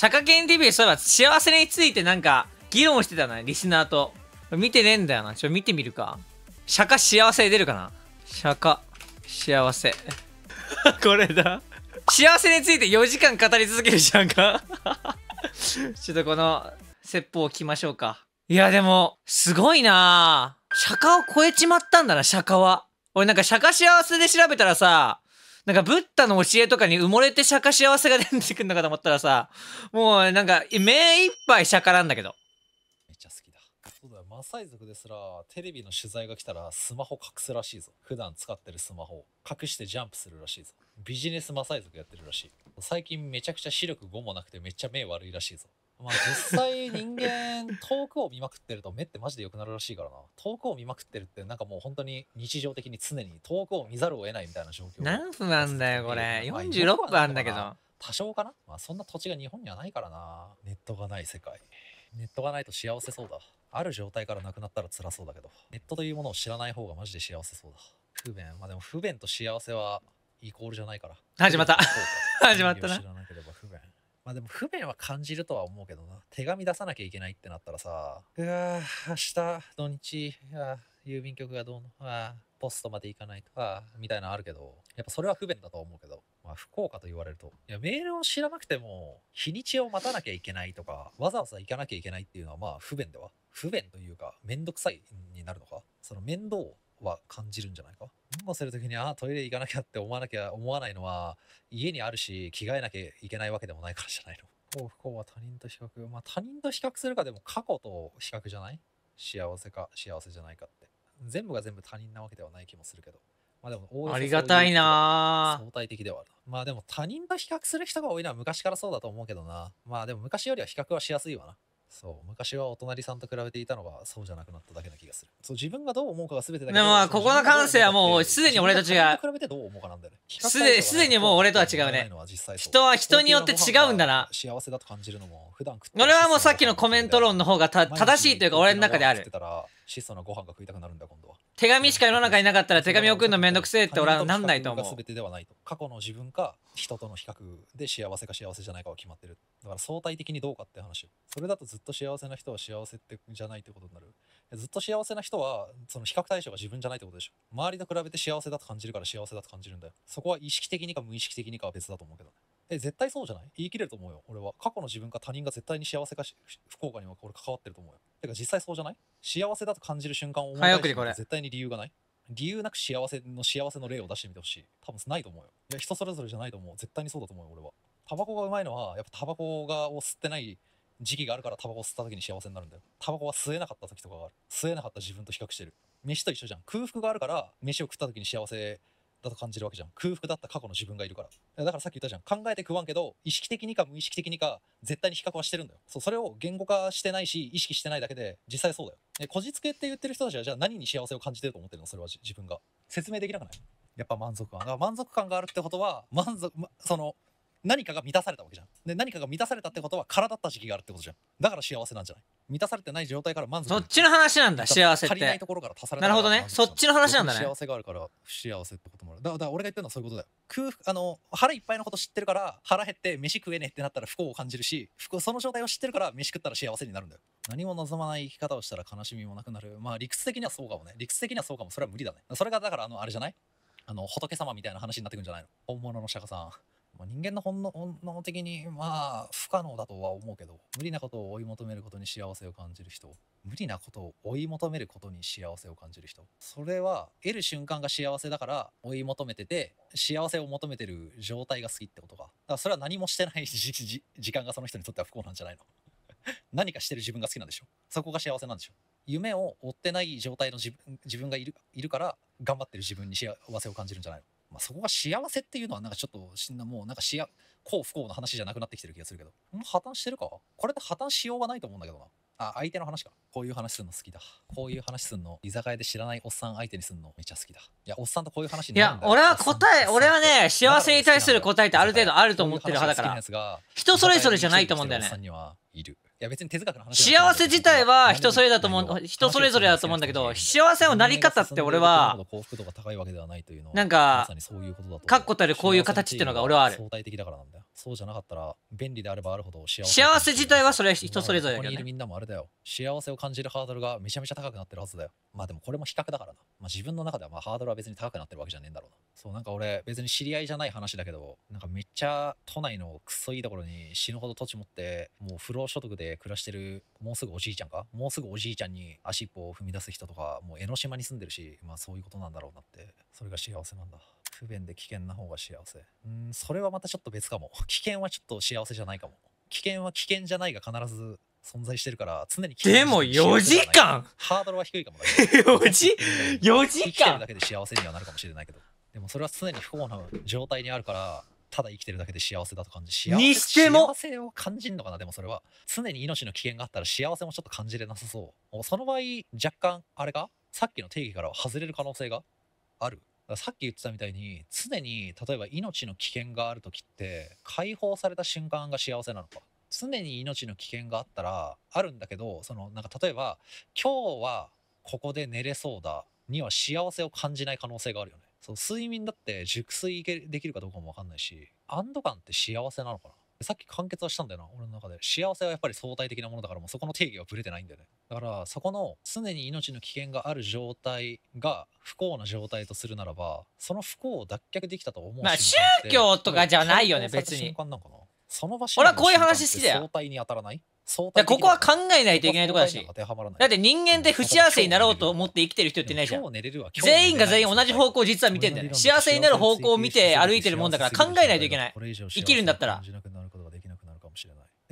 釈迦犬デビューそういえば幸せについてなんか議論してたな、リスナーと。見てねえんだよな。ちょ、見てみるか。釈迦幸せ出るかな釈迦幸せ。これだ。幸せについて4時間語り続けるじゃんか ちょっとこの説法を聞きましょうか。いやでも、すごいなぁ。釈迦を超えちまったんだな、釈迦は。俺なんか釈迦幸せで調べたらさ、なんかブッダの教えとかに埋もれて釈迦幸せが出てくるのかと思ったらさ、もうなんか目いっぱい釈迦なんだけど。めっちゃ好きだ。そうだよ、マサイ族ですら、テレビの取材が来たらスマホ隠すらしいぞ。普段使ってるスマホ隠してジャンプするらしいぞ。ビジネスマサイ族やってるらしい。最近めちゃくちゃ視力5もなくてめっちゃ目悪いらしいぞ。まあ実際人間遠くを見まくってると目ってマジで良くなるらしいからな遠くを見まくってるってなんかもう本当に日常的に常に遠くを見ざるを得ないみたいな状況何分なんだよこれ46分あんだけど多少かな、まあ、そんな土地が日本にはないからなネットがない世界ネットがないと幸せそうだある状態からなくなったら辛そうだけどネットというものを知らない方がマジで幸せそうだ不便まあでも不便と幸せはイコールじゃないから始まった始まったな知らなければ不便まあでも不便は感じるとは思うけどな。手紙出さなきゃいけないってなったらさ、うわ明日、土日、郵便局がどうの、あポストまで行かないとか、みたいなのあるけど、やっぱそれは不便だと思うけど、まあ不幸かと言われると。いや、メールを知らなくても、日にちを待たなきゃいけないとか、わざわざ行かなきゃいけないっていうのはまあ不便では。不便というか、めんどくさいになるのか。その面倒は感じるんじゃないか。運動するときに、あトイレ行かなきゃって思わなきゃ、思わないのは、家にあるし、着替えなきゃいけないわけでもないからじゃないの。幸福は他人と比較。まあ他人と比較するかでも過去と比較じゃない幸せか幸せじゃないかって。全部が全部他人なわけではない気もするけど。まあでも多い。ありがたいなぁ相対的ではあるな。まあでも他人と比較する人が多いのは昔からそうだと思うけどな。まあでも昔よりは比較はしやすいわな。そう昔はお隣さんと比べていたのはそうじゃなくなっただけな気がするそう自分がどう思うかが全てだけでもここの感性はもうすでに俺と違う比べてどう思うかなんだよねすですでにもう俺とは違うね人は人によって違うんだな幸せだと感じるのも普段俺はもうさっきのコメント論の方がた正しいというか俺の中である質素なご飯が食いたくなるんだ今度は手紙しか世の中になかったら手紙送るのめんどくせえって俺はなんないと思う全てではないと過去の自分か人との比較で幸せか幸せじゃないかは決まってるだから相対的にどうかって話それだとずっと幸せな人は幸せってじゃないってことになるずっと幸せな人はその比較対象が自分じゃないってことでしょ周りと比べて幸せだと感じるから幸せだと感じるんだよそこは意識的にか無意識的にかは別だと思うけどねえ、絶対そうじゃない言い切れると思うよ。俺は。過去の自分か他人が絶対に幸せかし不幸かには俺関わってると思うよ。てか実際そうじゃない幸せだと感じる瞬間を思い返して絶対に理由がない理由なく幸せの幸せの例を出してみてほしい。多分ないと思うよ。いや、人それぞれじゃないと思う。絶対にそうだと思うよ、俺は。タバコがうまいのは、やっぱタバコがを吸ってない時期があるからタバコを吸った時に幸せになるんだよ。タバコは吸えなかった時とかがある。吸えなかった自分と比較してる。飯と一緒じゃん。空腹があるから、飯を食った時に幸せだと感じるわけじゃん空腹だった過去の自分がいるからだからさっき言ったじゃん考えて食わんけど意識的にか無意識的にか絶対に比較はしてるんだよそうそれを言語化してないし意識してないだけで実際そうだよでこじつけって言ってる人たちはじゃあ何に幸せを感じてると思ってるのそれは自分が説明できなくないやっぱ満足感だから満足感があるってことは満足その何かが満たされたわけじゃん。で、何かが満たされたってことは空だった時期があるってことじゃん。だから幸せなんじゃない満たされてない状態から満足。そっちの話なんだ、幸せって。足りないところから足されたなるほどね。そっちの話なんだね。幸せがあるから不幸せってこともある。だから俺が言ってるのはそういうことだよ。空腹、あの、腹いっぱいのこと知ってるから腹減って飯食えねえってなったら不幸を感じるし、その状態を知ってるから飯食ったら幸せになるんだよ。何も望まない生き方をしたら悲しみもなくなる。まあ理屈的にはそうかもね。理屈的にはそうかも。それは無理だね。それがだからあの、あれじゃないあの仏様みたいな話になってくんじゃないの本物の釈迦さんまあ、人間の本能本能的にまあ不可能だとは思うけど無理なことを追い求めることに幸せを感じる人無理なことを追い求めることに幸せを感じる人それは得る瞬間が幸せだから追い求めてて幸せを求めてる状態が好きってことかだからそれは何もしてない 時間がその人にとっては不幸なんじゃないの 何かしてる自分が好きなんでしょそこが幸せなんでしょ夢を追ってない状態の自分自分がいるいるから頑張ってる自分に幸せを感じるんじゃないのまあ、そこが幸せっていうのはなんかちょっと死んだもうなんか幸幸不幸の話じゃなくなってきてる気がするけど破綻してるかこれで破綻しようがないと思うんだけどなあ相手の話かこういう話するの好きだこういう話するの居酒屋で知らないおっさん相手にするのめっちゃ好きだいやおっさんとこういう話になるんだいや俺は答え俺はね幸せに対する答えってある程度あると思ってる派だから人それぞれじゃないと思うんだよねさんにはいるや別に哲学の話幸せ自体は人それだと思う人それぞれだと思うんだけど幸せの成り方って俺は幸福度が高いわけではないというのなんか確固たるこういう形っていうのが俺はある相対的だからなんだよそうじゃなかったら便利であればあるほど幸せ幸せ自体はそれは人それぞれだけど、ね、ここみんなもあれだよ幸せを感じるハードルがめちゃめちゃ高くなってるはずだよまあでもこれも比較だからな、まあ、自分の中ではまあハードルは別に高くなってるわけじゃねえんだろうなそうなんか俺別に知り合いじゃない話だけどなんかめっちゃ都内のクソいいところに死ぬほど土地持ってもう不労所得でで暮らしてる、もうすぐおじいちゃんかもうすぐおじいちゃんに足一歩を踏み出す人とか、もう江ノ島に住んでるし、まあそういうことなんだろうなって、それが幸せなんだ。不便で危険な方が幸せ。うん、それはまたちょっと別かも。危険はちょっと幸せじゃないかも。危険は危険じゃないが必ず存在してるから常にでも4時間ハードルは低いかもだ4 時 ?4 時間だけで幸せにはなるかもしれないけどでもそれは常に不幸な状態にあるからただ生きてるだけで幸せだと感じ幸せにしても幸せを感じるのかなでもそれは常に命の危険があったら幸せもちょっと感じれなさそうその場合若干あれかさっきの定義からは外れる可能性があるさっき言ってたみたいに常に例えば命の危険がある時って解放された瞬間が幸せなのか常に命の危険があったらあるんだけどそのなんか例えば今日はここで寝れそうだには幸せを感じない可能性があるよねそう、睡眠だって熟睡できるかどうかもわかんないし、安堵感って幸せなのかなさっき完結はしたんだよな、俺の中で。幸せはやっぱり相対的なものだから、もうそこの定義はぶれてないんだよね。だから、そこの常に命の危険がある状態が不幸な状態とするならば、その不幸を脱却できたと思うまあ、宗教とかじゃないよね、別に。その場所俺はこういう話好きだよ。相対に当たらないここは考えないといけないところだし。だって人間って不幸せになろうと思って生きてる人っていないじゃん。全員が全員同じ方向を実は見てんだよね。幸せになる方向を見て歩いてるもんだから考えないといけない。生きるんだったら。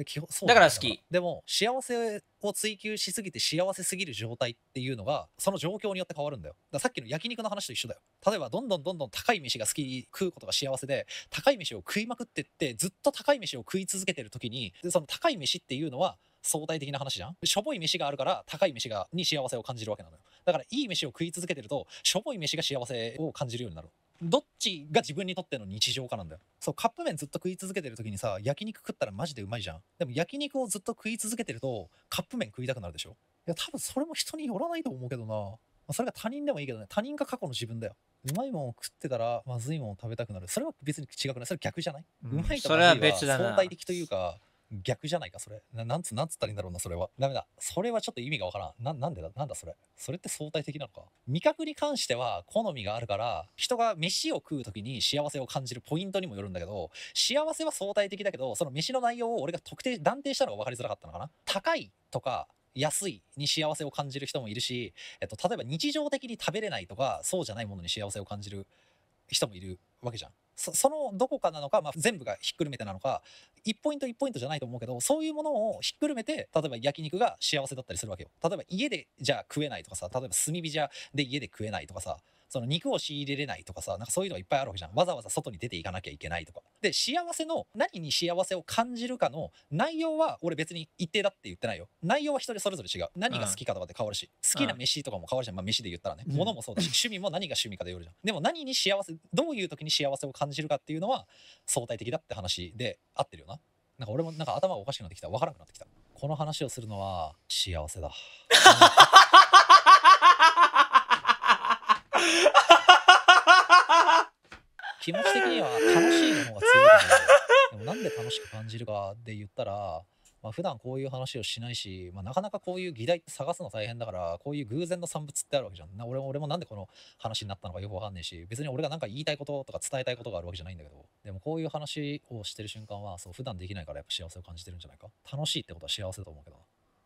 基本そうだから好きでも幸せを追求しすぎて幸せすぎる状態っていうのがその状況によって変わるんだよださっきの焼肉の話と一緒だよ例えばどんどんどんどん高い飯が好き食うことが幸せで高い飯を食いまくってってずっと高い飯を食い続けてる時にでその高い飯っていうのは相対的な話じゃんしょぼい飯があるから高い飯がに幸せを感じるわけなのよだからいい飯を食い続けてるとしょぼい飯が幸せを感じるようになるどっちが自分にとっての日常かなんだよ。そう、カップ麺ずっと食い続けてる時にさ、焼肉食ったらマジでうまいじゃん。でも焼肉をずっと食い続けてると、カップ麺食いたくなるでしょ。いや、多分それも人によらないと思うけどな。それが他人でもいいけどね、他人が過去の自分だよ。うまいもんを食ってたら、まずいもんを食べたくなる。それは別に違くないそれ逆じゃない、うん、うまいとまずいは相対的というか、逆じゃないか、それ。ななんつ、なんつったらいいんだろうな、それは。ダメだ。それはちょっと意味がわからん。な、なんでだなんだそれ。それって相対的なのか。味覚に関しては好みがあるから、人が飯を食う時に幸せを感じるポイントにもよるんだけど、幸せは相対的だけど、その飯の内容を俺が特定、断定したのが分かりづらかったのかな。高いとか、安いに幸せを感じる人もいるし、えっと、例えば日常的に食べれないとか、そうじゃないものに幸せを感じる人もいるわけじゃん。そのどこかなのか、まあ、全部がひっくるめてなのか1ポイント1ポイントじゃないと思うけどそういうものをひっくるめて例えば焼肉が幸せだったりするわけよ例えば家でじゃあ食えないとかさ例えば炭火じゃで家で食えないとかさその肉を仕入れれないとかさ、なんかそういうのがいっぱいあるわけじゃん。わざわざ外に出ていかなきゃいけないとか。で、幸せの、何に幸せを感じるかの内容は、俺別に一定だって言ってないよ。内容は人それぞれ違う。何が好きかとかって変わるし、好きな飯とかも変わるじゃん。まあ飯で言ったらね。物もそうだし、趣味も何が趣味かでよるじゃん。でも何に幸せ、どういう時に幸せを感じるかっていうのは相対的だって話で合ってるよな。なんか俺もなんか頭がおかしくなってきた。わからなくなってきた。この話をするのは幸せだ。気持ち的には楽しいの方が強いからでもなんで楽しく感じるかで言ったらまあ、普段こういう話をしないし、まあ、なかなかこういう議題って探すの大変だからこういう偶然の産物ってあるわけじゃんな俺も俺もなんでこの話になったのかよくわかんないし別に俺が何か言いたいこととか伝えたいことがあるわけじゃないんだけどでもこういう話をしてる瞬間はそう普段できないからやっぱ幸せを感じてるんじゃないか楽しいってことは幸せだと思うけど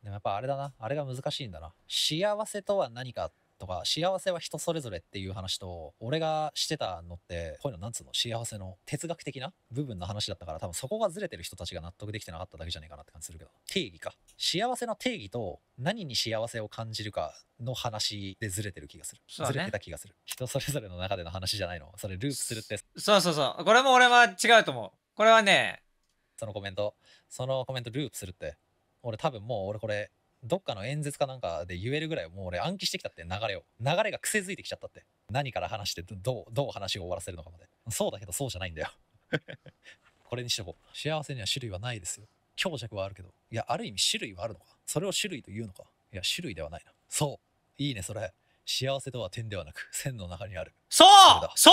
でもやっぱあれだなあれが難しいんだな幸せとは何かっとか、幸せは人それぞれっていう話と、俺がしてたのって、こういうのなんつうの、幸せの哲学的な部分の話だったから、多分そこがずれてる人たちが納得できてなかっただけじゃないかなって感じするけど。定義か。幸せの定義と、何に幸せを感じるかの話でずれてる気がする。ね、ずれてた気がする。人それぞれの中での話じゃないの。それループするって。そうそうそう。これも俺は違うと思う。これはね、そのコメント、そのコメントループするって。俺多分もう俺これどっかの演説かなんかで言えるぐらいもう俺暗記してきたって流れを流れが癖づいてきちゃったって何から話してどうどう話を終わらせるのかまでそうだけどそうじゃないんだよ これにしとこう幸せには種類はないですよ強弱はあるけどいやある意味種類はあるのかそれを種類というのかいや種類ではないなそういいねそれ幸せとは点ではなく線の中にあるそうそう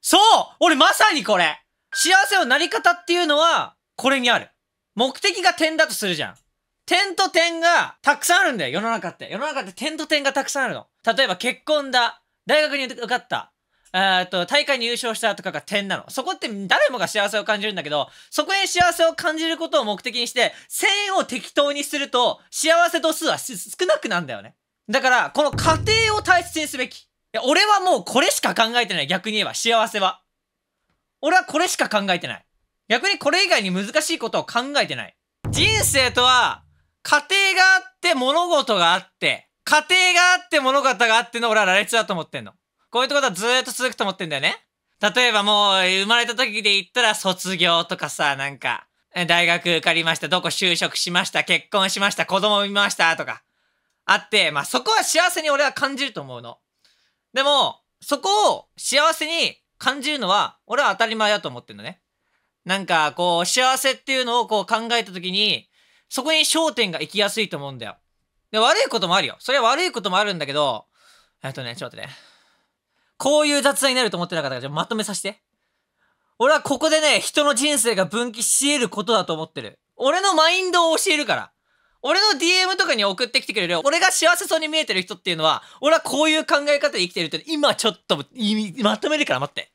そう俺まさにこれ幸せのなり方っていうのはこれにある目的が点だとするじゃん点と点がたくさんあるんだよ、世の中って。世の中って点と点がたくさんあるの。例えば結婚だ、大学に受かった、えっと、大会に優勝したとかが点なの。そこって誰もが幸せを感じるんだけど、そこに幸せを感じることを目的にして、線を適当にすると、幸せ度数は少なくなんだよね。だから、この過程を大切にすべき。俺はもうこれしか考えてない。逆に言えば、幸せは。俺はこれしか考えてない。逆にこれ以外に難しいことを考えてない。人生とは、家庭があって物事があって、家庭があって物事があっての俺は羅列だと思ってんの。こういうとこはずーっと続くと思ってんだよね。例えばもう生まれた時で言ったら卒業とかさ、なんか、大学受かりました、どこ就職しました、結婚しました、子供産みましたとか、あって、まあそこは幸せに俺は感じると思うの。でも、そこを幸せに感じるのは俺は当たり前だと思ってんのね。なんかこう幸せっていうのをこう考えた時に、そこに焦点が行きやすいと思うんだよ。で、悪いこともあるよ。それは悪いこともあるんだけど、えっとね、ちょっと待ってね。こういう雑談になると思ってなかったから、じゃまとめさせて。俺はここでね、人の人生が分岐し得ることだと思ってる。俺のマインドを教えるから。俺の DM とかに送ってきてくれる、俺が幸せそうに見えてる人っていうのは、俺はこういう考え方で生きてるって、今ちょっと、まとめるから待って。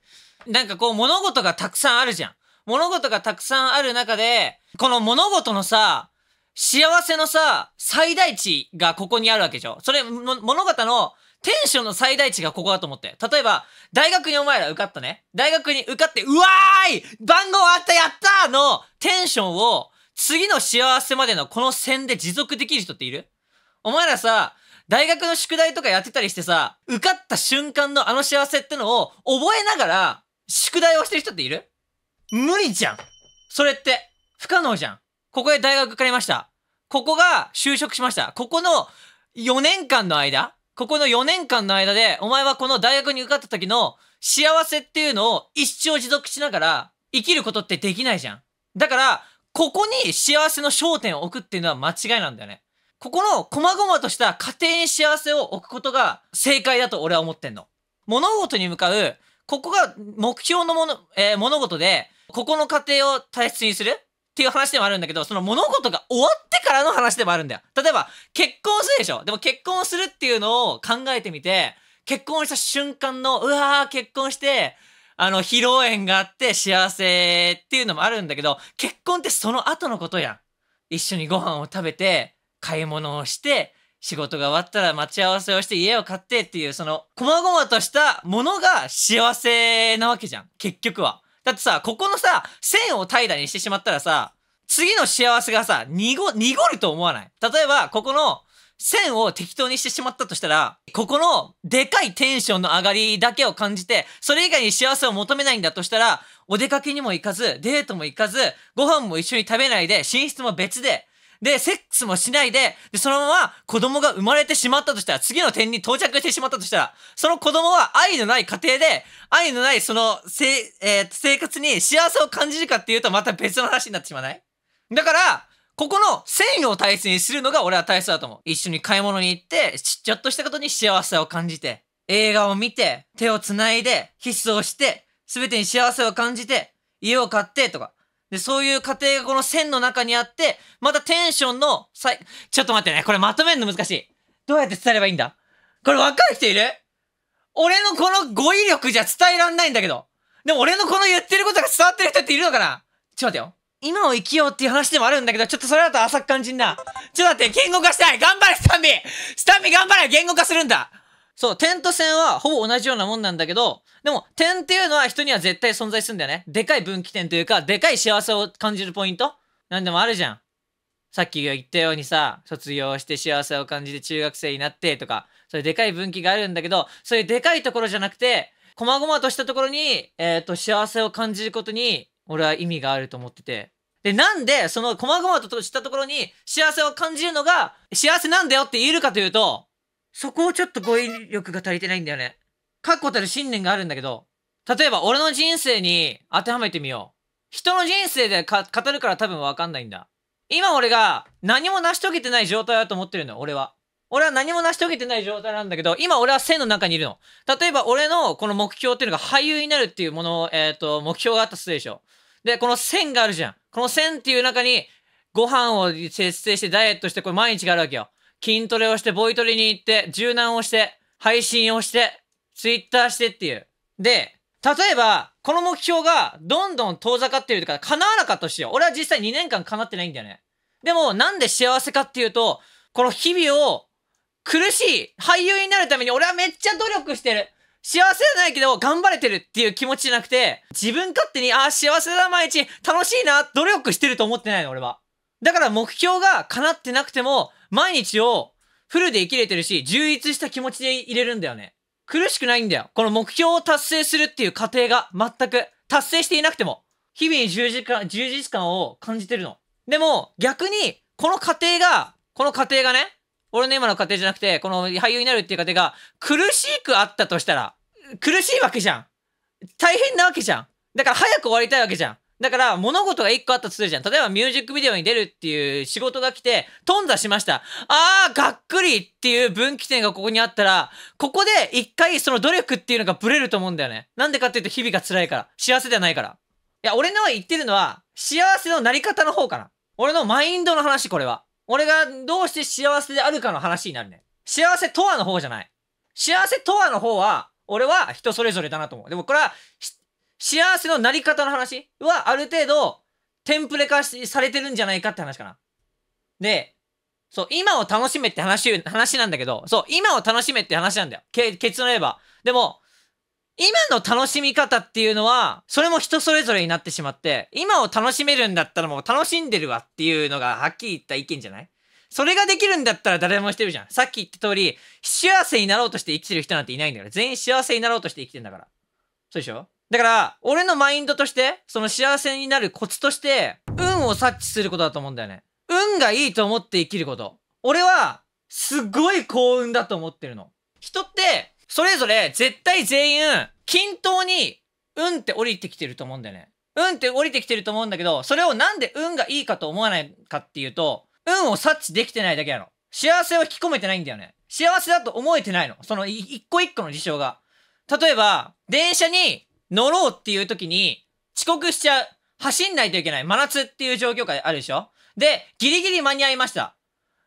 なんかこう物事がたくさんあるじゃん。物事がたくさんある中で、この物事のさ、幸せのさ、最大値がここにあるわけじゃん。それ、物語のテンションの最大値がここだと思って。例えば、大学にお前ら受かったね。大学に受かって、うわーい番号あったやったーのテンションを、次の幸せまでのこの線で持続できる人っているお前らさ、大学の宿題とかやってたりしてさ、受かった瞬間のあの幸せってのを覚えながら、宿題をしてる人っている無理じゃんそれって、不可能じゃんここで大学受かりました。ここが就職しました。ここの4年間の間、ここの4年間の間で、お前はこの大学に受かった時の幸せっていうのを一生持続しながら生きることってできないじゃん。だから、ここに幸せの焦点を置くっていうのは間違いなんだよね。ここの細々とした家庭に幸せを置くことが正解だと俺は思ってんの。物事に向かう、ここが目標のもの、えー、物事で、ここの家庭を大切にするっていう話でもあるんだけど、その物事が終わってからの話でもあるんだよ。例えば、結婚するでしょでも結婚するっていうのを考えてみて、結婚した瞬間の、うわー、結婚して、あの、披露宴があって幸せっていうのもあるんだけど、結婚ってその後のことやん。一緒にご飯を食べて、買い物をして、仕事が終わったら待ち合わせをして家を買ってっていう、その、細々としたものが幸せなわけじゃん。結局は。だってさ、ここのさ、線を平らにしてしまったらさ、次の幸せがさ、濁、濁ると思わない例えば、ここの線を適当にしてしまったとしたら、ここのでかいテンションの上がりだけを感じて、それ以外に幸せを求めないんだとしたら、お出かけにも行かず、デートも行かず、ご飯も一緒に食べないで、寝室も別で、で、セックスもしないで、で、そのまま子供が生まれてしまったとしたら、次の点に到着してしまったとしたら、その子供は愛のない家庭で、愛のないその、せ、えー、生活に幸せを感じるかっていうと、また別の話になってしまわないだから、ここの繊維を大切にするのが俺は大切だと思う。一緒に買い物に行って、ちょっとしたことに幸せを感じて、映画を見て、手を繋いで、キスをして、すべてに幸せを感じて、家を買ってとか、で、そういう過程がこの線の中にあって、またテンションの最、ちょっと待ってね。これまとめるの難しい。どうやって伝えればいいんだこれ分かる人いる俺のこの語彙力じゃ伝えらんないんだけど。でも俺のこの言ってることが伝わってる人っているのかなちょっと待ってよ。今を生きようっていう話でもあるんだけど、ちょっとそれだと浅く感じんな。ちょっと待って、言語化したい頑張れ、スタンビスタンビ頑張れ言語化するんだそう、点と線はほぼ同じようなもんなんだけど、でも点っていうのは人には絶対存在するんだよね。でかい分岐点というか、でかい幸せを感じるポイントなんでもあるじゃん。さっき言ったようにさ、卒業して幸せを感じて中学生になってとか、そういうでかい分岐があるんだけど、そういうでかいところじゃなくて、細々としたところに、えっ、ー、と、幸せを感じることに、俺は意味があると思ってて。で、なんで、その細々としたところに幸せを感じるのが幸せなんだよって言えるかというと、そこをちょっと語彙力が足りてないんだよね。確固たる信念があるんだけど、例えば俺の人生に当てはめてみよう。人の人生で語るから多分わかんないんだ。今俺が何も成し遂げてない状態だと思ってるの、俺は。俺は何も成し遂げてない状態なんだけど、今俺は線の中にいるの。例えば俺のこの目標っていうのが俳優になるっていうもの、を、えっ、ー、と、目標があったとするでしょ。で、この線があるじゃん。この線っていう中に、ご飯を節制してダイエットして、これ毎日があるわけよ。筋トレをして、ボイトレに行って、柔軟をして、配信をして、ツイッターしてっていう。で、例えば、この目標がどんどん遠ざかってるとか、叶わなかったとしよう。俺は実際2年間叶ってないんだよね。でも、なんで幸せかっていうと、この日々を苦しい俳優になるために俺はめっちゃ努力してる。幸せじゃないけど、頑張れてるっていう気持ちじゃなくて、自分勝手に、ああ、幸せだ、毎日、楽しいな、努力してると思ってないの、俺は。だから目標が叶ってなくても、毎日をフルで生きれてるし、充実した気持ちでいれるんだよね。苦しくないんだよ。この目標を達成するっていう過程が全く達成していなくても、日々に充実感、充実感を感じてるの。でも、逆に、この過程が、この過程がね、俺の今の過程じゃなくて、この俳優になるっていう過程が、苦しくあったとしたら、苦しいわけじゃん。大変なわけじゃん。だから早く終わりたいわけじゃん。だから、物事が一個あったとするじゃん。例えば、ミュージックビデオに出るっていう仕事が来て、頓挫しました。あー、がっくりっていう分岐点がここにあったら、ここで一回その努力っていうのがブレると思うんだよね。なんでかっていうと、日々が辛いから。幸せではないから。いや、俺の言ってるのは、幸せのなり方の方かな。俺のマインドの話、これは。俺がどうして幸せであるかの話になるね。幸せとはの方じゃない。幸せとはの方は、俺は人それぞれだなと思う。でもこれは、幸せのなり方の話はある程度テンプレ化されてるんじゃないかって話かな。で、そう、今を楽しめって話、話なんだけど、そう、今を楽しめって話なんだよ。け、結論言えば。でも、今の楽しみ方っていうのは、それも人それぞれになってしまって、今を楽しめるんだったらもう楽しんでるわっていうのがはっきり言った意見じゃないそれができるんだったら誰もしてるじゃん。さっき言った通り、幸せになろうとして生きてる人なんていないんだから。全員幸せになろうとして生きてんだから。そうでしょだから、俺のマインドとして、その幸せになるコツとして、運を察知することだと思うんだよね。運がいいと思って生きること。俺は、すごい幸運だと思ってるの。人って、それぞれ絶対全員、均等に、運って降りてきてると思うんだよね。運って降りてきてると思うんだけど、それをなんで運がいいかと思わないかっていうと、運を察知できてないだけやの。幸せを引き込めてないんだよね。幸せだと思えてないの。その一個一個の事象が。例えば、電車に乗ろうっていう時に、遅刻しちゃう。走んないといけない。真夏っていう状況下であるでしょで、ギリギリ間に合いました。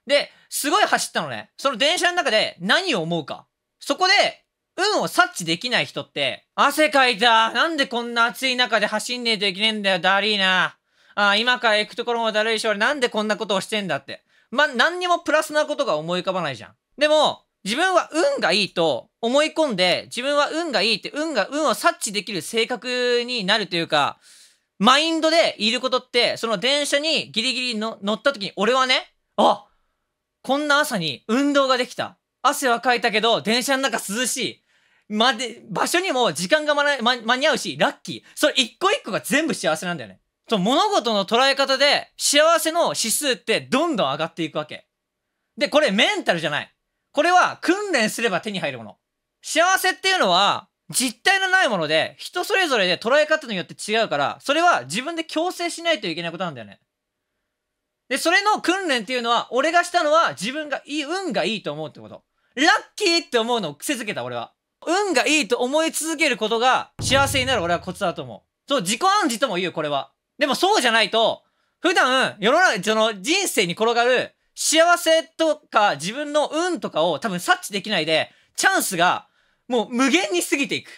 で、すごい走ったのね。その電車の中で何を思うか。そこで、運を察知できない人って、汗かいた。なんでこんな暑い中で走んねえといけねえんだよ。ーリーな。ああ、今から行くところもだるいし、俺なんでこんなことをしてんだって。ま、何にもプラスなことが思い浮かばないじゃん。でも、自分は運がいいと思い込んで、自分は運がいいって運が、運を察知できる性格になるというか、マインドでいることって、その電車にギリギリの乗った時に俺はね、あこんな朝に運動ができた。汗はかいたけど、電車の中涼しい。まで、場所にも時間が間に合うし、ラッキー。それ一個一個が全部幸せなんだよね。そ物事の捉え方で幸せの指数ってどんどん上がっていくわけ。で、これメンタルじゃない。これは訓練すれば手に入るもの。幸せっていうのは実体のないもので人それぞれで捉え方によって違うから、それは自分で強制しないといけないことなんだよね。で、それの訓練っていうのは、俺がしたのは自分がいい、運がいいと思うってこと。ラッキーって思うのを癖づけた、俺は。運がいいと思い続けることが幸せになる俺はコツだと思う。そう、自己暗示とも言う、これは。でもそうじゃないと、普段、世の中、その人生に転がる幸せとか自分の運とかを多分察知できないで、チャンスがもう無限に過ぎていく。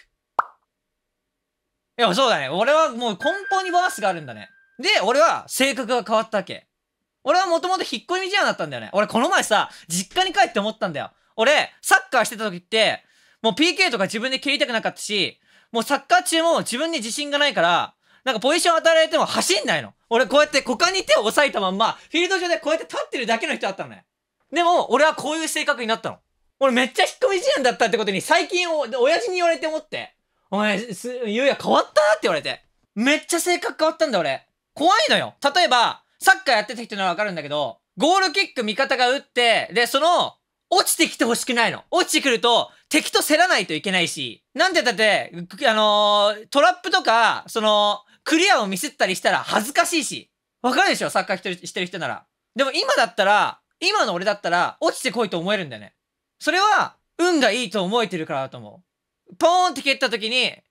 いや、そうだね。俺はもう根本にバースがあるんだね。で、俺は性格が変わったわけ。俺はもともと引っ込み思案だったんだよね。俺この前さ、実家に帰って思ったんだよ。俺、サッカーしてた時って、もう PK とか自分で蹴りたくなかったし、もうサッカー中も自分に自信がないから、なんかポジション与えられても走んないの。俺こうやって股間に手を押さえたまんま、フィールド上でこうやって立ってるだけの人だったのね。でも、俺はこういう性格になったの。俺めっちゃ引っ込み思案だったってことに最近お、親父に言われて思って、お前、す、ゆうや変わったって言われて。めっちゃ性格変わったんだ俺。怖いのよ。例えば、サッカーやってた人ならわかるんだけど、ゴールキック味方が打って、で、その、落ちてきてほしくないの。落ちてくると、敵と競らないといけないし、なんでだって、あのー、トラップとか、その、クリアをミスったりしたら恥ずかしいし。わかるでしょサッカー一人してる人なら。でも今だったら、今の俺だったら、落ちてこいと思えるんだよね。それは、運がいいと思えてるからだと思う。ポーンって蹴った時に、え、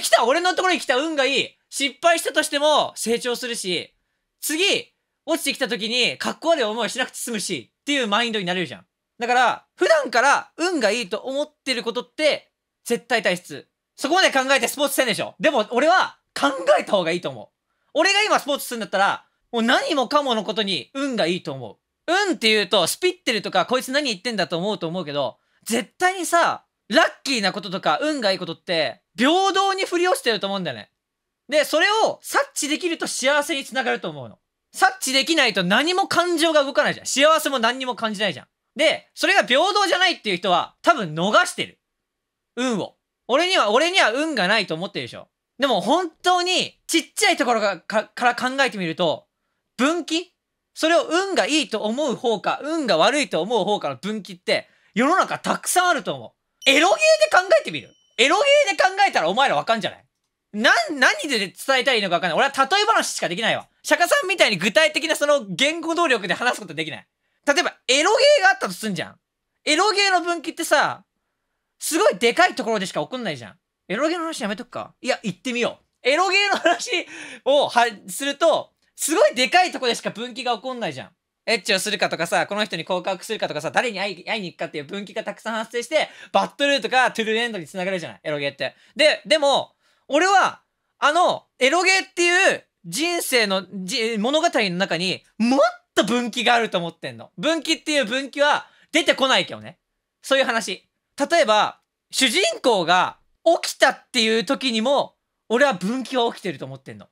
来た俺のところに来た運がいい失敗したとしても成長するし、次、落ちてきた時に、かっこ悪い思いしなくて済むし、っていうマインドになれるじゃん。だから、普段から運がいいと思ってることって、絶対体質。そこまで考えてスポーツしてんでしょでも俺は、考えた方がいいと思う。俺が今スポーツするんだったら、もう何もかものことに運がいいと思う。運って言うと、スピってるとか、こいつ何言ってんだと思うと思うけど、絶対にさ、ラッキーなこととか、運がいいことって、平等に振り落ちてると思うんだよね。で、それを察知できると幸せにつながると思うの。察知できないと何も感情が動かないじゃん。幸せも何にも感じないじゃん。で、それが平等じゃないっていう人は、多分逃してる。運を。俺には、俺には運がないと思ってるでしょ。でも本当にちっちゃいところがから考えてみると、分岐それを運がいいと思う方か、運が悪いと思う方かの分岐って、世の中たくさんあると思う。エロゲーで考えてみるエロゲーで考えたらお前らわかんじゃないな、何で伝えたらいいのかわかんない。俺は例え話しかできないわ。釈迦さんみたいに具体的なその言語能力で話すことできない。例えば、エロゲーがあったとすんじゃん。エロゲーの分岐ってさ、すごいでかいところでしか起こんないじゃん。エロゲーの話やめとくかいや、行ってみよう。エロゲーの話をはすると、すごいでかいとこでしか分岐が起こんないじゃん。エッチをするかとかさ、この人に告白するかとかさ、誰に会い会いに行くかっていう分岐がたくさん発生して、バットルーとかトゥルーエンドに繋がるじゃないエロゲーって。で、でも、俺は、あの、エロゲーっていう人生のじ物語の中に、もっと分岐があると思ってんの。分岐っていう分岐は出てこないけどね。そういう話。例えば、主人公が起きたっていう時にも、俺は分岐が起きてると思ってんの。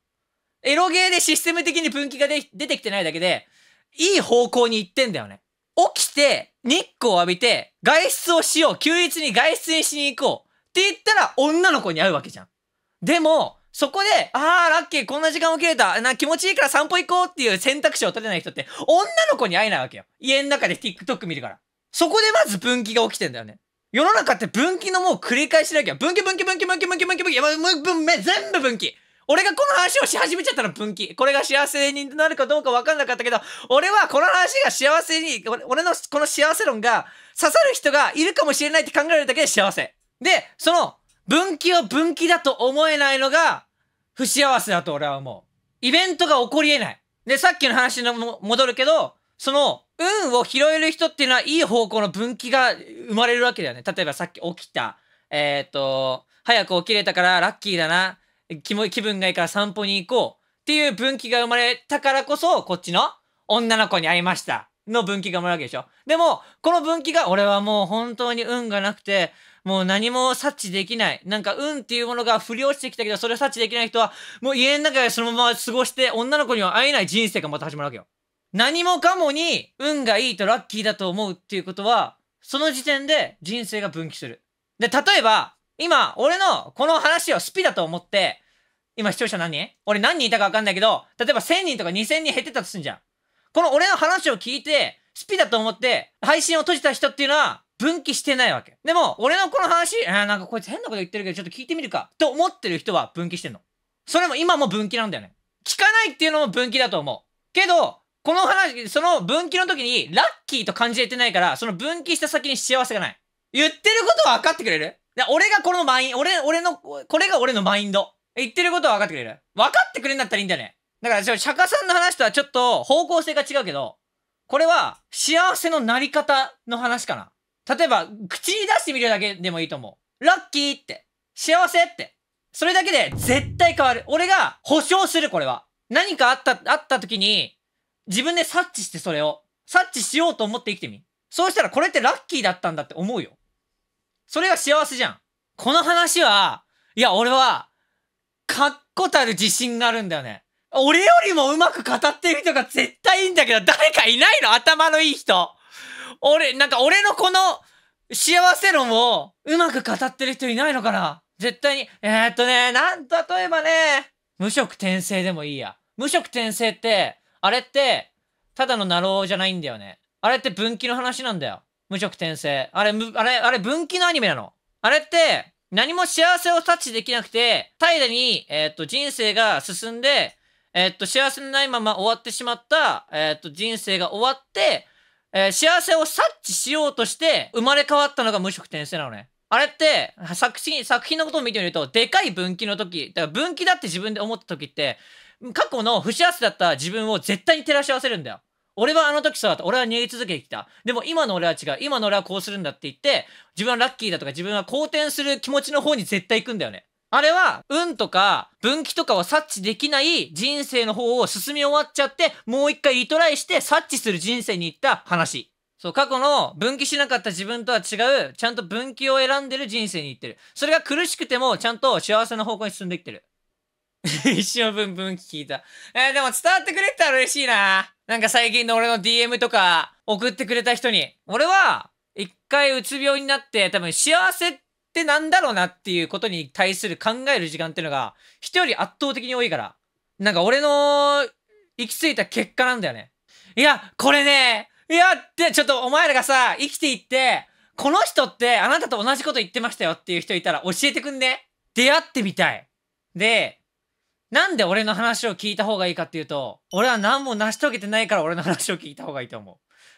エロゲーでシステム的に分岐が出てきてないだけで、いい方向に行ってんだよね。起きて、日光を浴びて、外出をしよう。休日に外出にしに行こう。って言ったら、女の子に会うわけじゃん。でも、そこで、あー、ラッキー、こんな時間起きれた。な、気持ちいいから散歩行こうっていう選択肢を取れない人って、女の子に会えないわけよ。家の中で TikTok 見るから。そこでまず分岐が起きてんだよね。世の中って分岐のもう繰り返しきゃ。分岐分岐分岐分岐分岐分岐分岐分岐分岐全部分岐俺がこの話をし始めちゃったら分岐。これが幸せになるかどうか分かんなかったけど、俺はこの話が幸せに、俺のこの幸せ論が刺さる人がいるかもしれないって考えるだけで幸せ。で、その分岐を分岐だと思えないのが不幸せだと俺は思う。イベントが起こり得ない。で、さっきの話にも戻るけど、その運を拾える人っていうのはいい方向の分岐が生まれるわけだよね。例えばさっき起きた。えっ、ー、と、早く起きれたからラッキーだな。気も気分がいいから散歩に行こう。っていう分岐が生まれたからこそ、こっちの女の子に会いました。の分岐が生まれるわけでしょ。でも、この分岐が俺はもう本当に運がなくて、もう何も察知できない。なんか運っていうものが振り落ちてきたけど、それを察知できない人は、もう家の中でそのまま過ごして、女の子には会えない人生がまた始まるわけよ。何もかもに運がいいとラッキーだと思うっていうことは、その時点で人生が分岐する。で、例えば、今、俺のこの話をスピだと思って、今視聴者何人俺何人いたかわかんないけど、例えば1000人とか2000人減ってたとすんじゃん。この俺の話を聞いて、スピだと思って、配信を閉じた人っていうのは、分岐してないわけ。でも、俺のこの話、えー、なんかこいつ変なこと言ってるけど、ちょっと聞いてみるか、と思ってる人は分岐してんの。それも今も分岐なんだよね。聞かないっていうのも分岐だと思う。けど、この話、その分岐の時に、ラッキーと感じれてないから、その分岐した先に幸せがない。言ってることは分かってくれる俺がこのマイン、俺、俺の、これが俺のマインド。言ってることは分かってくれる分かってくれんだったらいいんだよね。だから、釈迦さんの話とはちょっと方向性が違うけど、これは幸せのなり方の話かな。例えば、口に出してみるだけでもいいと思う。ラッキーって。幸せって。それだけで絶対変わる。俺が保証する、これは。何かあった、あった時に、自分で察知してそれを。察知しようと思って生きてみ。そうしたらこれってラッキーだったんだって思うよ。それが幸せじゃん。この話は、いや、俺は、かっこたる自信があるんだよね。俺よりもうまく語ってる人が絶対いいんだけど、誰かいないの頭のいい人。俺、なんか俺のこの幸せ論をうまく語ってる人いないのかな絶対に。えー、っとね、なん、例えばね、無職転生でもいいや。無職転生って、あれって、ただのナローじゃないんだよね。あれって分岐の話なんだよ。無職転生。あれ、あれ、あれ分岐のアニメなの。あれって、何も幸せを察知できなくて、怠惰に、えー、っと、人生が進んで、えー、っと、幸せのないまま終わってしまった、えー、っと、人生が終わって、え幸せを察知しようとして、生まれ変わったのが無職転生なのね。あれって、作品、作品のことを見てみると、でかい分岐の時、だから分岐だって自分で思った時って、過去の不幸せだった自分を絶対に照らし合わせるんだよ。俺はあの時そうだった。俺は逃げ続けてきた。でも今の俺は違う。今の俺はこうするんだって言って、自分はラッキーだとか自分は好転する気持ちの方に絶対行くんだよね。あれは、運とか、分岐とかを察知できない人生の方を進み終わっちゃって、もう一回リトライして察知する人生に行った話。そう、過去の分岐しなかった自分とは違う、ちゃんと分岐を選んでる人生に行ってる。それが苦しくても、ちゃんと幸せな方向に進んできてる。一生ブンブン聞いた。えー、でも伝わってくれたら嬉しいな。なんか最近の俺の DM とか送ってくれた人に。俺は、一回うつ病になって多分幸せってなんだろうなっていうことに対する考える時間っていうのが、人より圧倒的に多いから。なんか俺の行き着いた結果なんだよね。いや、これね、いや、ってちょっとお前らがさ、生きていって、この人ってあなたと同じこと言ってましたよっていう人いたら教えてくんね。出会ってみたい。で、なんで俺の話を聞いた方がいいかっていうと、俺は何も成し遂げてないから俺の話を聞いた方がいいと思う。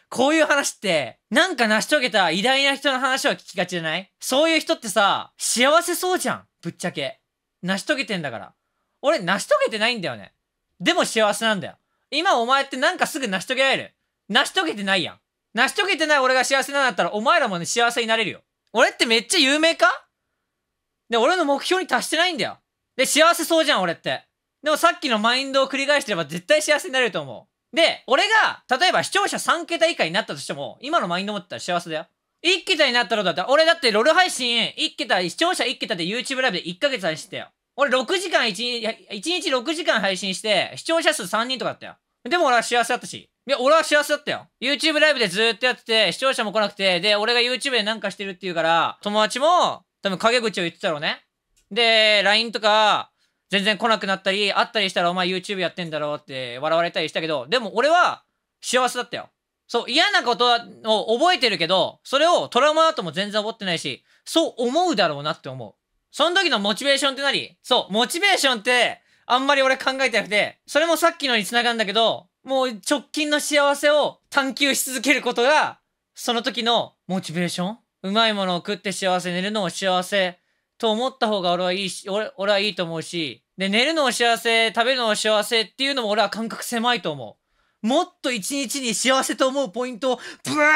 こういう話って、なんか成し遂げた偉大な人の話を聞きがちじゃないそういう人ってさ、幸せそうじゃん。ぶっちゃけ。成し遂げてんだから。俺、成し遂げてないんだよね。でも幸せなんだよ。今お前ってなんかすぐ成し遂げられる。成し遂げてないやん。成し遂げてない俺が幸せなんだったら、お前らもね、幸せになれるよ。俺ってめっちゃ有名かで、俺の目標に達してないんだよ。で、幸せそうじゃん、俺って。でもさっきのマインドを繰り返してれば絶対幸せになれると思う。で、俺が、例えば視聴者3桁以下になったとしても、今のマインド持ってたら幸せだよ。1桁になったらだっら、俺だってロール配信1桁、視聴者1桁で YouTube ライブで1ヶ月配信してたよ。俺6時間1日、1日6時間配信して、視聴者数3人とかだったよ。でも俺は幸せだったし。いや、俺は幸せだったよ。YouTube ライブでずーっとやってて、視聴者も来なくて、で、俺が YouTube でなんかしてるっていうから、友達も、多分陰口を言ってたろうね。で、LINE とか、全然来なくなったり、会ったりしたらお前 YouTube やってんだろうって笑われたりしたけど、でも俺は幸せだったよ。そう、嫌なことを覚えてるけど、それをトラウマだとも全然思ってないし、そう思うだろうなって思う。その時のモチベーションって何そう、モチベーションって、あんまり俺考えてなくて、それもさっきのに繋がるんだけど、もう直近の幸せを探求し続けることが、その時のモチベーションうまいものを食って幸せ、寝るのも幸せ、と思った方が俺はいいし、俺俺はいいと思うし、で、寝るのを幸せ、食べるのを幸せっていうのも俺は感覚狭いと思う。もっと一日に幸せと思うポイントを、ブワー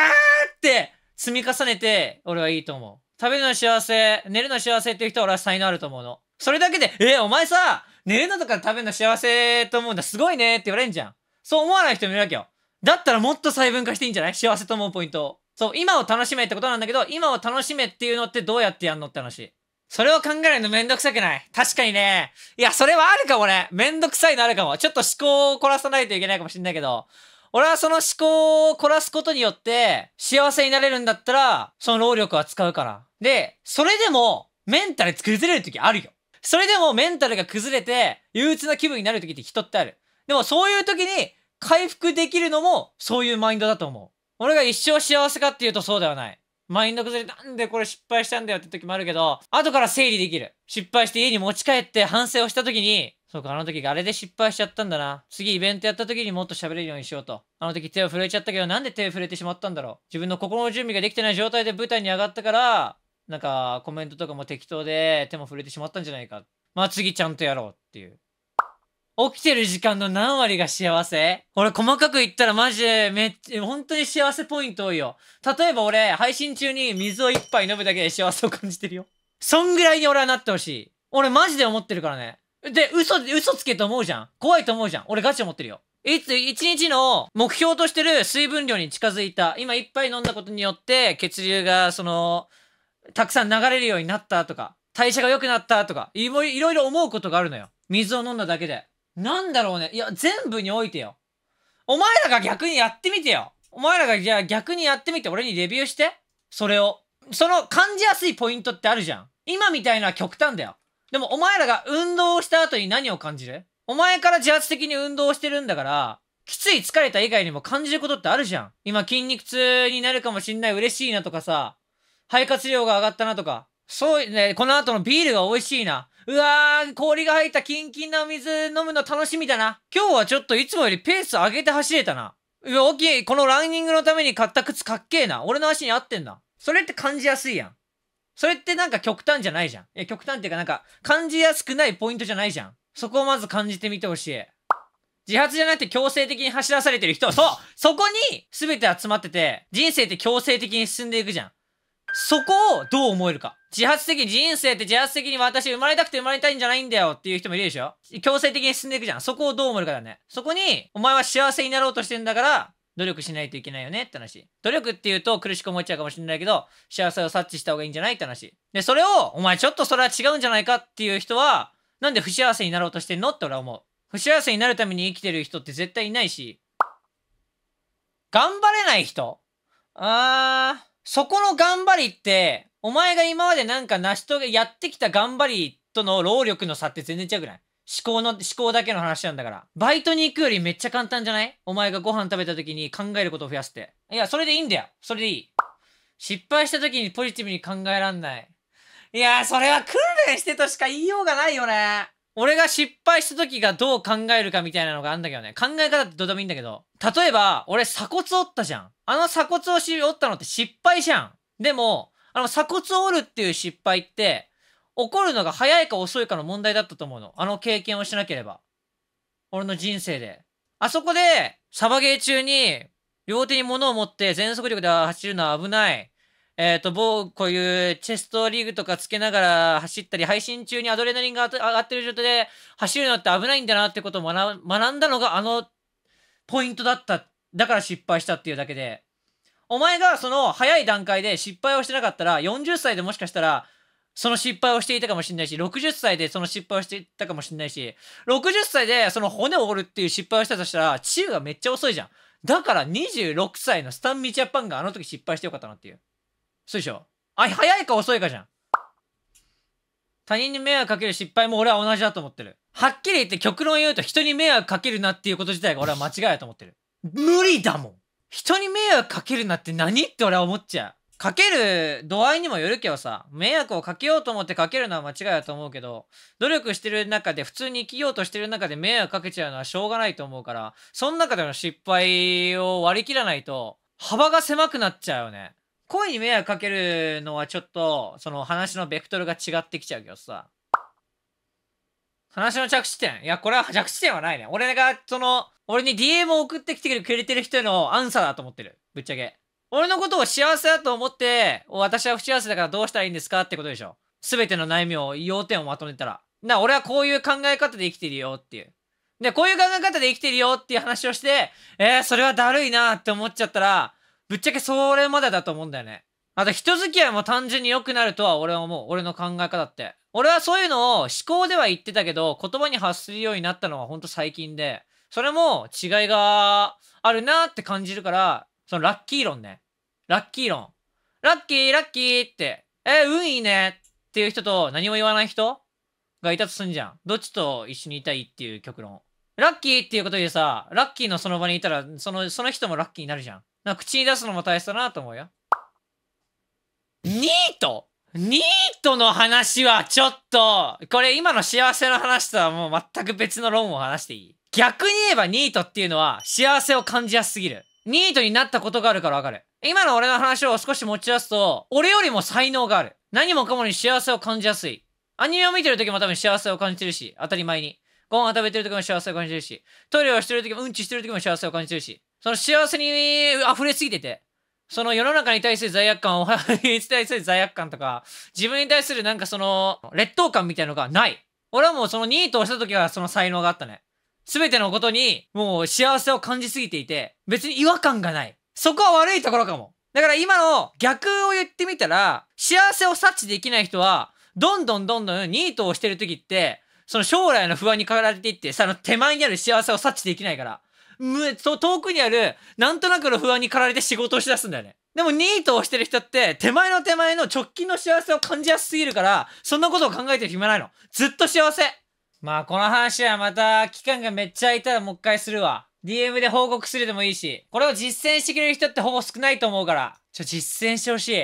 って積み重ねて、俺はいいと思う。食べるの幸せ、寝るの幸せっていう人は俺は才能あると思うの。それだけで、えー、お前さ、寝るのとか食べるの幸せと思うんだ、すごいねって言われんじゃん。そう思わない人もいるわけよ。だったらもっと細分化していいんじゃない幸せと思うポイントを。そう、今を楽しめってことなんだけど、今を楽しめっていうのってどうやってやんのって話。それを考えるのめんどくさくない確かにね。いや、それはあるかもね。めんどくさいのあるかも。ちょっと思考を凝らさないといけないかもしんないけど。俺はその思考を凝らすことによって幸せになれるんだったら、その労力は使うから。で、それでもメンタル崩れる時あるよ。それでもメンタルが崩れて憂鬱な気分になる時って人ってある。でもそういう時に回復できるのもそういうマインドだと思う。俺が一生幸せかっていうとそうではない。マインド崩れなんでこれ失敗したんだよって時もあるけど、後から整理できる。失敗して家に持ち帰って反省をした時に、そうか、あの時があれで失敗しちゃったんだな。次イベントやった時にもっと喋れるようにしようと。あの時手を震えちゃったけど、なんで手を震えてしまったんだろう。自分の心の準備ができてない状態で舞台に上がったから、なんかコメントとかも適当で手も震えてしまったんじゃないか。まあ次ちゃんとやろうっていう。起きてる時間の何割が幸せ俺細かく言ったらマジでめっちゃ、本当に幸せポイント多いよ。例えば俺、配信中に水を一杯飲むだけで幸せを感じてるよ。そんぐらいに俺はなってほしい。俺マジで思ってるからね。で、嘘、嘘つけと思うじゃん。怖いと思うじゃん。俺ガチ思ってるよ。いつ、一日の目標としてる水分量に近づいた。今一杯飲んだことによって血流が、その、たくさん流れるようになったとか、代謝が良くなったとか、いろいろ思うことがあるのよ。水を飲んだだけで。なんだろうね。いや、全部においてよ。お前らが逆にやってみてよ。お前らがじゃあ逆にやってみて、俺にレビューして。それを。その感じやすいポイントってあるじゃん。今みたいな極端だよ。でもお前らが運動をした後に何を感じるお前から自発的に運動してるんだから、きつい疲れた以外にも感じることってあるじゃん。今筋肉痛になるかもしんない嬉しいなとかさ、肺活量が上がったなとか、そうね、この後のビールが美味しいな。うわー、氷が入ったキンキンな水飲むの楽しみだな。今日はちょっといつもよりペース上げて走れたな。いや、オッケー、このランニングのために買った靴かっけえな。俺の足に合ってんな。それって感じやすいやん。それってなんか極端じゃないじゃん。いや、極端っていうかなんか、感じやすくないポイントじゃないじゃん。そこをまず感じてみてほしい。自発じゃなくて強制的に走らされてる人、そうそこに全て集まってて、人生って強制的に進んでいくじゃん。そこをどう思えるか。自発的、人生って自発的に私生まれたくて生まれたいんじゃないんだよっていう人もいるでしょ強制的に進んでいくじゃん。そこをどう思うかだね。そこに、お前は幸せになろうとしてんだから、努力しないといけないよねって話。努力って言うと苦しく思っちゃうかもしれないけど、幸せを察知した方がいいんじゃないって話。で、それを、お前ちょっとそれは違うんじゃないかっていう人は、なんで不幸せになろうとしてんのって俺は思う。不幸せになるために生きてる人って絶対いないし、頑張れない人あー、そこの頑張りって、お前が今までなんか成し遂げ、やってきた頑張りとの労力の差って全然違くない思考の、思考だけの話なんだから。バイトに行くよりめっちゃ簡単じゃないお前がご飯食べた時に考えることを増やすって。いや、それでいいんだよ。それでいい。失敗した時にポジティブに考えらんない。いや、それは訓練してとしか言いようがないよね。俺が失敗した時がどう考えるかみたいなのがあんだけどね。考え方ってどうでもいいんだけど。例えば、俺鎖骨折ったじゃん。あの鎖骨を尻折ったのって失敗じゃん。でも、あの、鎖骨を折るっていう失敗って、起こるのが早いか遅いかの問題だったと思うの。あの経験をしなければ。俺の人生で。あそこで、サバゲー中に、両手に物を持って全速力で走るのは危ない。えっ、ー、と、某、こういうチェストリーグとかつけながら走ったり、配信中にアドレナリンが上がってる状態で走るのって危ないんだなってことを学んだのがあのポイントだった。だから失敗したっていうだけで。お前がその早い段階で失敗をしてなかったら、40歳でもしかしたら、その失敗をしていたかもしれないし、60歳でその失敗をしていたかもしれないし、60歳でその骨を折るっていう失敗をしたとしたら、治癒がめっちゃ遅いじゃん。だから26歳のスタンミジャパンがあの時失敗してよかったなっていう。そうでしょあ、早いか遅いかじゃん。他人に迷惑かける失敗も俺は同じだと思ってる。はっきり言って極論言うと人に迷惑かけるなっていうこと自体が俺は間違いだと思ってる。無理だもん人に迷惑かけるなって何って俺は思っちゃう。かける度合いにもよるけどさ、迷惑をかけようと思ってかけるのは間違いだと思うけど、努力してる中で、普通に生きようとしてる中で迷惑かけちゃうのはしょうがないと思うから、その中での失敗を割り切らないと、幅が狭くなっちゃうよね。声に迷惑かけるのはちょっと、その話のベクトルが違ってきちゃうけどさ。話の着地点。いや、これは着地点はないね。俺が、その、俺に DM を送ってきてくれてる人へのアンサーだと思ってる。ぶっちゃけ。俺のことを幸せだと思って、私は不幸せだからどうしたらいいんですかってことでしょ。すべての悩みを、要点をまとめたら。な、俺はこういう考え方で生きてるよっていう。で、こういう考え方で生きてるよっていう話をして、えー、それはだるいなって思っちゃったら、ぶっちゃけそれまでだと思うんだよね。あと人付き合いも単純に良くなるとは俺は思う。俺の考え方って。俺はそういうのを思考では言ってたけど、言葉に発するようになったのはほんと最近で、それも違いがあるなって感じるから、そのラッキー論ね。ラッキー論。ラッキー、ラッキーって、えー、運いいねっていう人と何も言わない人がいたとすんじゃん。どっちと一緒にいたいっていう極論。ラッキーっていうことでさ、ラッキーのその場にいたら、その、その人もラッキーになるじゃん。な口に出すのも大切だなと思うよ。ニートニートの話はちょっと、これ今の幸せの話とはもう全く別の論を話していい逆に言えばニートっていうのは幸せを感じやすすぎる。ニートになったことがあるからわかる。今の俺の話を少し持ち出すと、俺よりも才能がある。何もかもに幸せを感じやすい。アニメを見てる時も多分幸せを感じてるし、当たり前に。ご飯食べてる時も幸せを感じてるし、トイレをしてる時もうんちしてる時も幸せを感じてるし、その幸せに溢れすぎてて、その世の中に対する罪悪感、おはに対する罪悪感とか、自分に対するなんかその、劣等感みたいのがない。俺はもうそのニートをした時はその才能があったね。すべてのことに、もう幸せを感じすぎていて、別に違和感がない。そこは悪いところかも。だから今の逆を言ってみたら、幸せを察知できない人は、どんどんどんどんニートをしてる時って、その将来の不安に駆られていって、の手前にある幸せを察知できないから。むそう遠くにあるなんとなくの不安に駆られて仕事をしだすんだよねでもニートをしてる人って手前の手前の直近の幸せを感じやすすぎるからそんなことを考えてる暇ないのずっと幸せまあこの話はまた期間がめっちゃ空いたらもう一回するわ DM で報告するでもいいしこれを実践してくれる人ってほぼ少ないと思うからちょ実践してほしい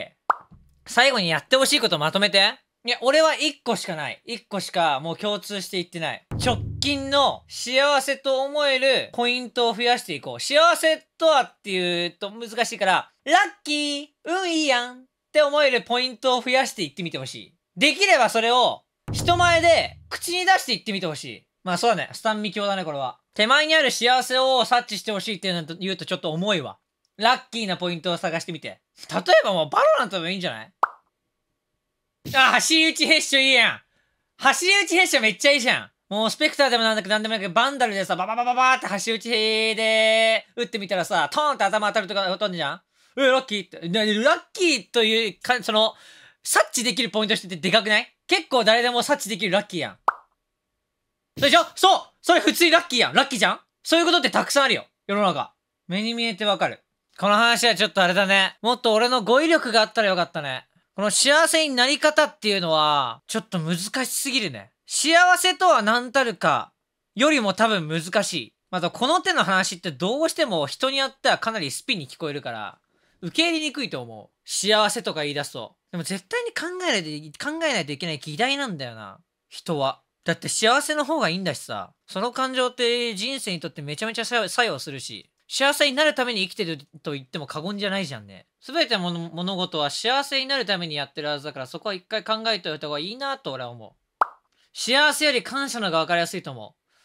最後にやってほしいことまとめていや、俺は一個しかない。一個しかもう共通していってない。直近の幸せと思えるポイントを増やしていこう。幸せとはっていうと難しいから、ラッキー運いいやんって思えるポイントを増やしていってみてほしい。できればそれを人前で口に出していってみてほしい。まあそうだね。スタンミ教だね、これは。手前にある幸せを察知してほしいっていうのと言うとちょっと重いわ。ラッキーなポイントを探してみて。例えばもうバロナントでもいいんじゃないあ、橋打ちヘッシュいいやん。橋打ちヘッシュめっちゃいいじゃん。もうスペクターでもなんだけなんでもなバンダルでさ、バババババーって橋打ちで打ってみたらさ、トーンって頭当たるとか、ほとんどじゃんえ、ラッキーって。ラッキーというか、その、察知できるポイントしててでかくない結構誰でも察知できるラッキーやん。でしょそうそれ普通にラッキーやん。ラッキーじゃんそういうことってたくさんあるよ。世の中。目に見えてわかる。この話はちょっとあれだね。もっと俺の語彙力があったらよかったね。この幸せになり方っていうのは、ちょっと難しすぎるね。幸せとは何たるか、よりも多分難しい。またこの手の話ってどうしても人によってはかなりスピンに聞こえるから、受け入れにくいと思う。幸せとか言い出すと。でも絶対に考えないと、考えないといけない議題なんだよな。人は。だって幸せの方がいいんだしさ。その感情って人生にとってめちゃめちゃ作用するし。幸せになるために生きてると言っても過言じゃないじゃんね。すべての物事は幸せになるためにやってるはずだから、そこは一回考えておいた方がいいなと俺は思う。幸せより感謝の方が分かりやすいと思う。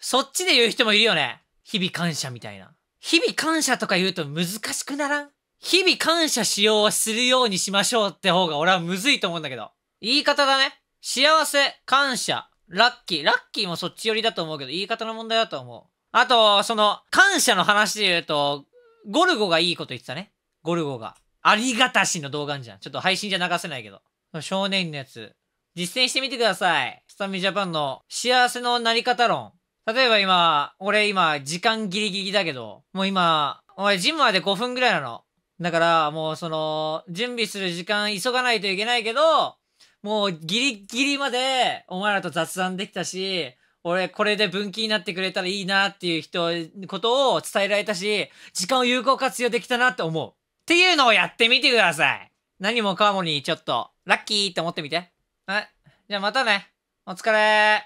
そっちで言う人もいるよね。日々感謝みたいな。日々感謝とか言うと難しくならん日々感謝しようはするようにしましょうって方が俺はむずいと思うんだけど。言い方だね。幸せ、感謝、ラッキー。ラッキーもそっち寄りだと思うけど、言い方の問題だと思う。あと、その、感謝の話で言うと、ゴルゴがいいこと言ってたね。ゴルゴが。ありがたしの動画じゃん。ちょっと配信じゃ流せないけど。少年のやつ。実践してみてください。スタミジャパンの幸せのなり方論。例えば今、俺今、時間ギリギリだけど、もう今、お前ジムまで5分ぐらいなの。だから、もうその、準備する時間急がないといけないけど、もうギリギリまでお前らと雑談できたし、俺これで分岐になってくれたらいいなっていう人、ことを伝えられたし、時間を有効活用できたなって思う。っていうのをやってみてください。何もかもにちょっと、ラッキーって思ってみて。はい。じゃあまたね。お疲れ